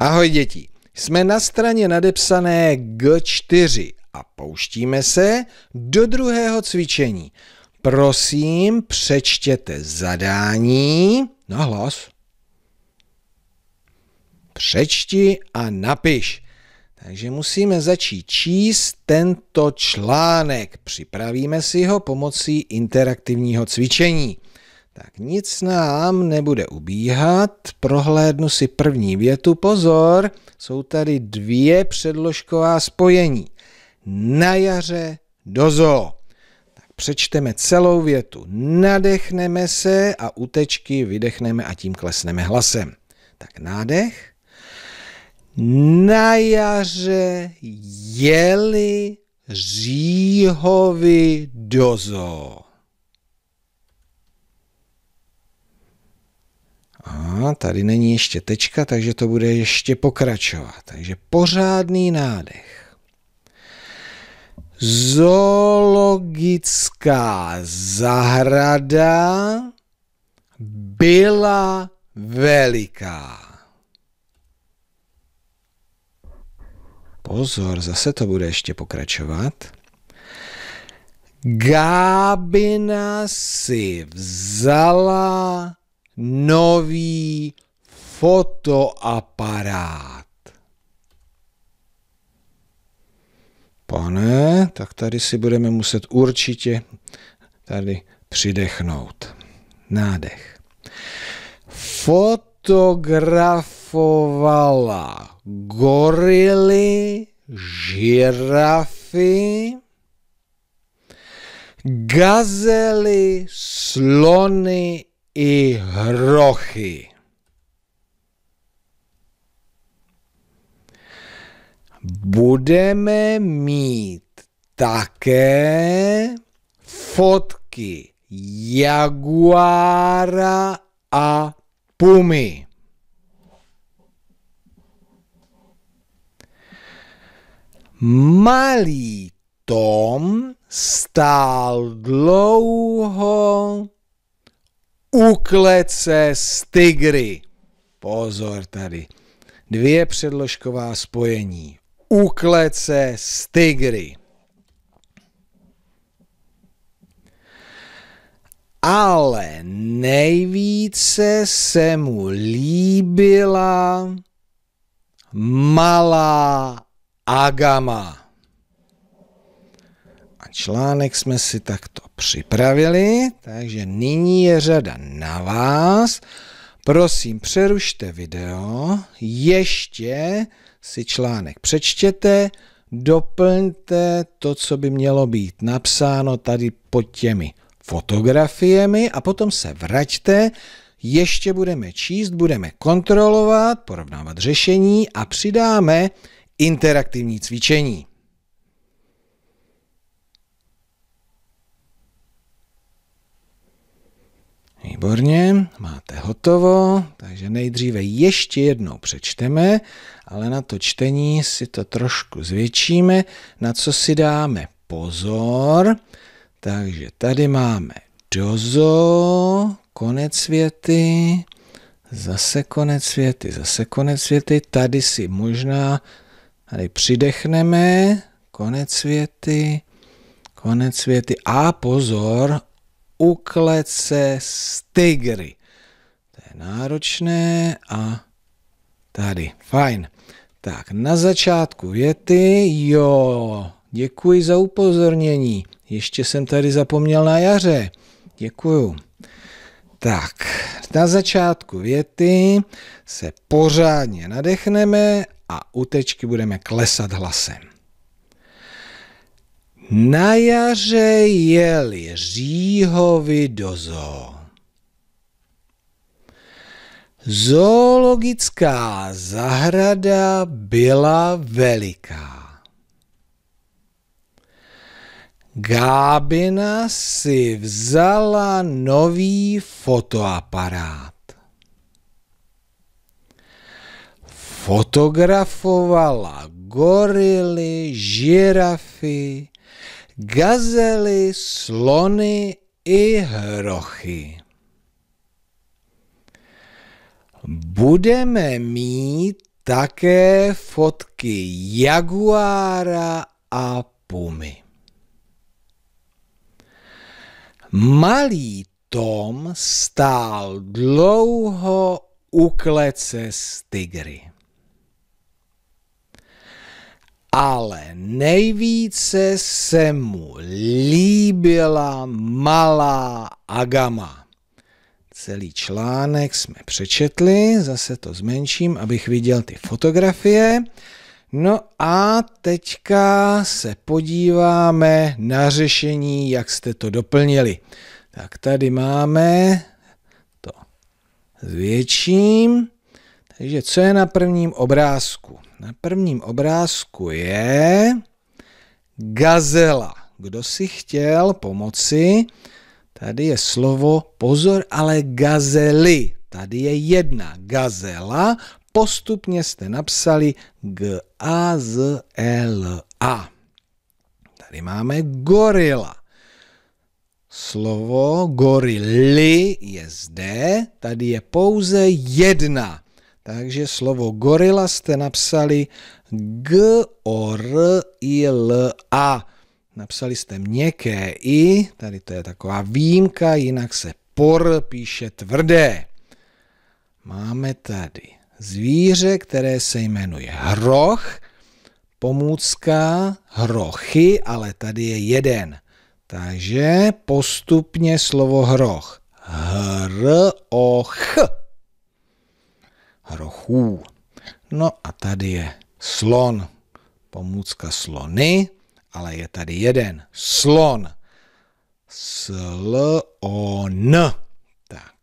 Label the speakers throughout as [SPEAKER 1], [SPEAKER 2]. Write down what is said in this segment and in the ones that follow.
[SPEAKER 1] Ahoj děti, jsme na straně nadepsané G4 a pouštíme se do druhého cvičení. Prosím, přečtěte zadání na hlas. Přečti a napiš. Takže musíme začít číst tento článek. Připravíme si ho pomocí interaktivního cvičení. Tak nic nám nebude ubíhat, prohlédnu si první větu. Pozor, jsou tady dvě předložková spojení. Na jaře do zoo. Tak přečteme celou větu. Nadechneme se a utečky vydechneme a tím klesneme hlasem. Tak nádech. Na jaře jeli říhovi do zoo. A tady není ještě tečka, takže to bude ještě pokračovat. Takže pořádný nádech. Zoologická zahrada byla veliká. Pozor, zase to bude ještě pokračovat. Gábina si vzala nový fotoaparát. Pane, tak tady si budeme muset určitě tady přidechnout. Nádech. Fotografovala gorily, žirafy, gazely, slony i hrochy. Budeme mít také fotky jaguára a pumy. Malý Tom stál dlouho uklece z tygry. Pozor tady. Dvě předložková spojení. Uklece z tygry. Ale nejvíce se mu líbila malá Agama. Článek jsme si takto připravili, takže nyní je řada na vás. Prosím, přerušte video, ještě si článek přečtěte, doplňte to, co by mělo být napsáno tady pod těmi fotografiemi a potom se vraťte. Ještě budeme číst, budeme kontrolovat, porovnávat řešení a přidáme interaktivní cvičení. Výborně, máte hotovo, takže nejdříve ještě jednou přečteme, ale na to čtení si to trošku zvětšíme, na co si dáme pozor. Takže tady máme dozo, konec věty, zase konec věty, zase konec věty, tady si možná tady přidechneme, konec věty, konec věty a pozor, uklece z tygry. To je náročné a tady, fajn. Tak, na začátku věty, jo, děkuji za upozornění. Ještě jsem tady zapomněl na jaře. Děkuju. Tak, na začátku věty se pořádně nadechneme a u tečky budeme klesat hlasem. Na jaře jel Jiříhovi do zoo. Zoologická zahrada byla veliká. Gábina si vzala nový fotoaparát. Fotografovala gorily, žirafy, gazely, slony i hrochy. Budeme mít také fotky jaguára a pumy. Malý Tom stál dlouho u klece s tygry ale nejvíce se mu líbila malá agama. Celý článek jsme přečetli, zase to zmenším, abych viděl ty fotografie. No a teďka se podíváme na řešení, jak jste to doplnili. Tak tady máme to zvětším. Takže co je na prvním obrázku? Na prvním obrázku je gazela. Kdo si chtěl pomoci? Tady je slovo pozor, ale gazely. Tady je jedna gazela. Postupně jste napsali g a z l a. Tady máme gorila. Slovo gorily je zde, tady je pouze jedna takže slovo gorila jste napsali G-O-R-I-L-A. Napsali jste měkké I, tady to je taková výjimka, jinak se por píše tvrdé. Máme tady zvíře, které se jmenuje hroch, pomůcka hrochy, ale tady je jeden. Takže postupně slovo hroch. h r o ch hrochů. No a tady je slon, pomůcka slony, ale je tady jeden slon. Slon. Tak,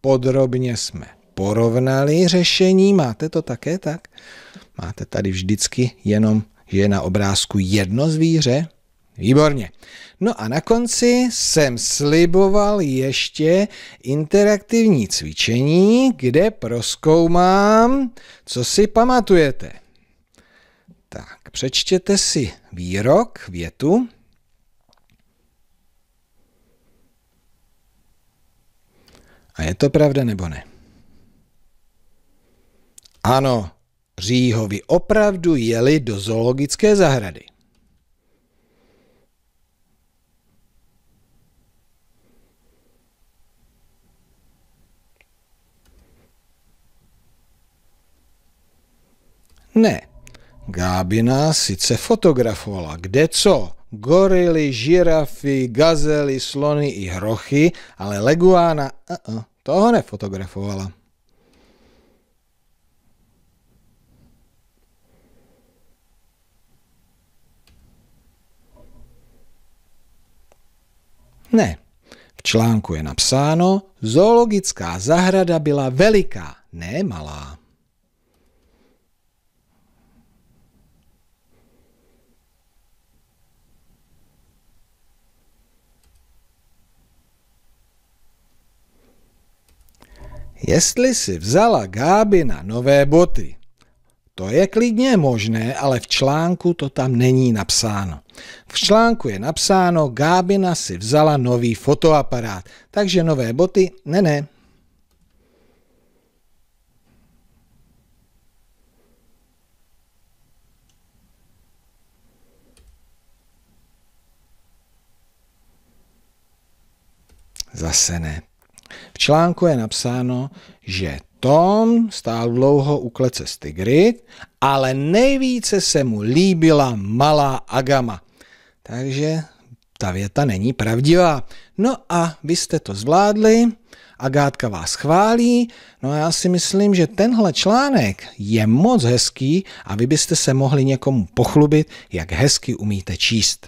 [SPEAKER 1] podrobně jsme porovnali řešení, máte to také tak? Máte tady vždycky jenom, že je na obrázku jedno zvíře, Výborně. No a na konci jsem sliboval ještě interaktivní cvičení, kde proskoumám, co si pamatujete. Tak, přečtěte si výrok, větu. A je to pravda nebo ne? Ano, Říhovi opravdu jeli do zoologické zahrady. Ne. Gábina sice fotografovala kde co, gorily, žirafy, gazely, slony i hrochy, ale leguána uh-uh, toho nefotografovala. Ne. V článku je napsáno, zoologická zahrada byla veliká, ne malá. Jestli si vzala Gáby na nové boty, to je klidně možné, ale v článku to tam není napsáno. V článku je napsáno, Gábina si vzala nový fotoaparát, takže nové boty, ne, ne. Zase ne. V článku je napsáno, že Tom stál dlouho u klece z tygry, ale nejvíce se mu líbila malá Agama. Takže ta věta není pravdivá. No a vy jste to zvládli, Agátka vás chválí, no a já si myslím, že tenhle článek je moc hezký a vy byste se mohli někomu pochlubit, jak hezky umíte číst.